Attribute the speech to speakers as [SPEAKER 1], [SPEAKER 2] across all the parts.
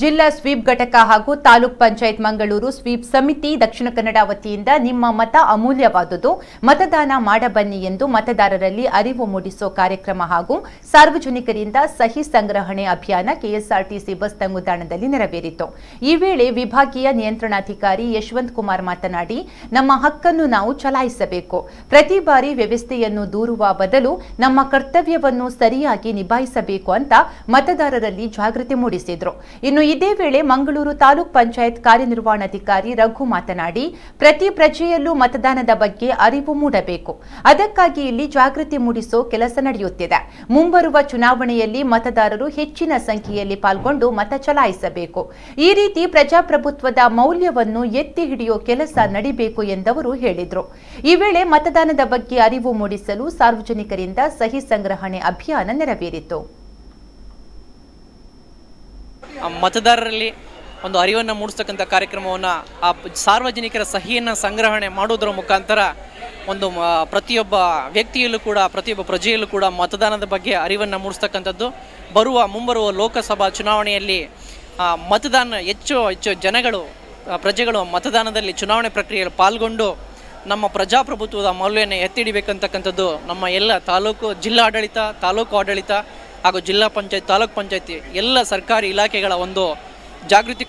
[SPEAKER 1] ಜಿಲ್ಲಾ ಸ್ವೀಪ್ ಘಟಕ ಹಾಗೂ ತಾಲೂಕ್ ಪಂಚಾಯತ್ ಮಂಗಳೂರು ಸ್ವೀಪ್ ಸಮಿತಿ ದಕ್ಷಿಣ ಕನ್ನಡ ವತಿಯಿಂದ ನಿಮ್ಮ ಮತ ಅಮೂಲ್ಯವಾದುದು ಮತದಾನ ಮಾಡಬನ್ನಿ ಎಂದು ಮತದಾರರಲ್ಲಿ ಅರಿವು ಮೂಡಿಸೋ ಕಾರ್ಯಕ್ರಮ ಹಾಗೂ ಸಾರ್ವಜನಿಕರಿಂದ ಸಹಿ ಸಂಗ್ರಹಣೆ ಅಭಿಯಾನ ಕೆಎಸ್ಆರ್ಟಿಸಿ ಬಸ್ ತಂಗುದಾಣದಲ್ಲಿ ನೆರವೇರಿತು ಈ ವೇಳೆ ವಿಭಾಗೀಯ ನಿಯಂತ್ರಣಾಧಿಕಾರಿ ಯಶವಂತ್ ಕುಮಾರ್ ಮಾತನಾಡಿ ನಮ್ಮ ಹಕ್ಕನ್ನು ನಾವು ಚಲಾಯಿಸಬೇಕು ಪ್ರತಿ ಬಾರಿ ವ್ಯವಸ್ಥೆಯನ್ನು ದೂರುವ ಬದಲು ನಮ್ಮ ಕರ್ತವ್ಯವನ್ನು ಸರಿಯಾಗಿ ನಿಭಾಯಿಸಬೇಕು ಅಂತ ಮತದಾರರಲ್ಲಿ ಜಾಗೃತಿ ಮೂಡಿಸಿದ್ರು ಇನ್ನು ಇದೇ ವೇಳೆ ಮಂಗಳೂರು ತಾಲೂಕ್ ಪಂಚಾಯತ್ ಕಾರ್ಯನಿರ್ವಹಣಾಧಿಕಾರಿ ರಘು ಮಾತನಾಡಿ ಪ್ರತಿ ಪ್ರಜೆಯಲ್ಲೂ ಮತದಾನದ ಬಗ್ಗೆ ಅರಿವು ಮೂಡಬೇಕು ಅದಕ್ಕಾಗಿ ಇಲ್ಲಿ ಜಾಗೃತಿ ಮೂಡಿಸೋ ಕೆಲಸ ನಡೆಯುತ್ತಿದೆ ಮುಂಬರುವ ಚುನಾವಣೆಯಲ್ಲಿ ಮತದಾರರು ಹೆಚ್ಚಿನ ಸಂಖ್ಯೆಯಲ್ಲಿ ಪಾಲ್ಗೊಂಡು ಮತ ಚಲಾಯಿಸಬೇಕು ಈ ರೀತಿ ಪ್ರಜಾಪ್ರಭುತ್ವದ ಮೌಲ್ಯವನ್ನು ಎತ್ತಿ ಹಿಡಿಯೋ ಕೆಲಸ ನಡಿಬೇಕು ಎಂದವರು ಹೇಳಿದರು ಈ ವೇಳೆ ಮತದಾನದ ಬಗ್ಗೆ ಅರಿವು ಮೂಡಿಸಲು ಸಾರ್ವಜನಿಕರಿಂದ ಸಹಿ ಸಂಗ್ರಹಣೆ ಅಭಿಯಾನ ನೆರವೇರಿತು
[SPEAKER 2] ಮತದಾರರಲ್ಲಿ ಒಂದು ಅರಿವನ್ನು ಮೂಡಿಸ್ತಕ್ಕಂಥ ಕಾರ್ಯಕ್ರಮವನ್ನು ಆ ಸಾರ್ವಜನಿಕರ ಸಹಿಯನ್ನು ಸಂಗ್ರಹಣೆ ಮಾಡೋದರ ಮುಖಾಂತರ ಒಂದು ಪ್ರತಿಯೊಬ್ಬ ವ್ಯಕ್ತಿಯಲ್ಲೂ ಕೂಡ ಪ್ರತಿಯೊಬ್ಬ ಪ್ರಜೆಯಲ್ಲೂ ಕೂಡ ಮತದಾನದ ಬಗ್ಗೆ ಅರಿವನ್ನು ಮೂಡಿಸ್ತಕ್ಕಂಥದ್ದು ಬರುವ ಮುಂಬರುವ ಲೋಕಸಭಾ ಚುನಾವಣೆಯಲ್ಲಿ ಮತದಾನ ಹೆಚ್ಚು ಹೆಚ್ಚು ಜನಗಳು ಪ್ರಜೆಗಳು ಮತದಾನದಲ್ಲಿ ಚುನಾವಣೆ ಪ್ರಕ್ರಿಯೆಯಲ್ಲಿ ಪಾಲ್ಗೊಂಡು ನಮ್ಮ ಪ್ರಜಾಪ್ರಭುತ್ವದ ಮೌಲ್ಯವನ್ನು ಎತ್ತಿಡಿಬೇಕಂತಕ್ಕಂಥದ್ದು ನಮ್ಮ ಎಲ್ಲ ತಾಲೂಕು ಜಿಲ್ಲಾಡಳಿತ ತಾಲೂಕು ಆಡಳಿತ ಹಾಗೂ ಜಿಲ್ಲಾ ಪಂಚಾಯತ್ ತಾಲೂಕ್ ಪಂಚಾಯತಿ ಎಲ್ಲ ಸರ್ಕಾರಿ ಇಲಾಖೆಗಳ ಒಂದು ಜಾಗೃತಿ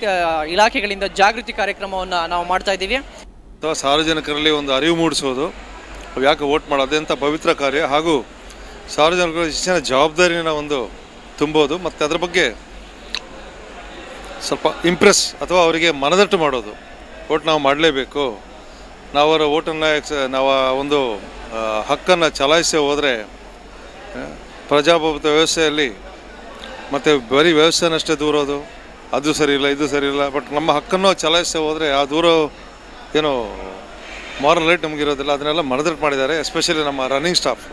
[SPEAKER 2] ಇಲಾಖೆಗಳಿಂದ ಜಾಗೃತಿ ಕಾರ್ಯಕ್ರಮವನ್ನು ನಾವು ಮಾಡ್ತಾ ಇದ್ದೀವಿ
[SPEAKER 3] ಅಥವಾ ಸಾರ್ವಜನಿಕರಲ್ಲಿ ಒಂದು ಅರಿವು ಮೂಡಿಸೋದು ಯಾಕೆ ವೋಟ್ ಮಾಡೋದು ಅಂತ ಪವಿತ್ರ ಕಾರ್ಯ ಹಾಗೂ ಸಾರ್ವಜನಿಕರ ಹೆಚ್ಚಿನ ಜವಾಬ್ದಾರಿನ ಒಂದು ತುಂಬೋದು ಮತ್ತು ಅದರ ಬಗ್ಗೆ ಸ್ವಲ್ಪ ಇಂಪ್ರೆಸ್ ಅಥವಾ ಅವರಿಗೆ ಮನದಟ್ಟು ಮಾಡೋದು ಓಟ್ ನಾವು ಮಾಡಲೇಬೇಕು ಅವರ ಓಟನ್ನು ನಾವು ಒಂದು ಹಕ್ಕನ್ನು ಚಲಾಯಿಸಿ ಹೋದರೆ ಪ್ರಜಾಪ್ರಭುತ್ವ ವ್ಯವಸ್ಥೆಯಲ್ಲಿ ಮತ್ತು ಬರೀ ವ್ಯವಸ್ಥೆನಷ್ಟೇ ದೂರೋದು ಅದು ಸರಿ ಇಲ್ಲ ಇದು ಸರಿ ಇಲ್ಲ ಬಟ್ ನಮ್ಮ ಹಕ್ಕನ್ನು ಚಲಾಯಿಸ್ತಾ ಹೋದರೆ ಆ ದೂರ ಏನು ಮಾರಲ್ ರೈಟ್ ನಮಗಿರೋದಿಲ್ಲ ಅದನ್ನೆಲ್ಲ ಮನದಟ್ಟು ಮಾಡಿದ್ದಾರೆ ಎಸ್ಪೆಷಲಿ ನಮ್ಮ ರನ್ನಿಂಗ್ ಸ್ಟಾಫ್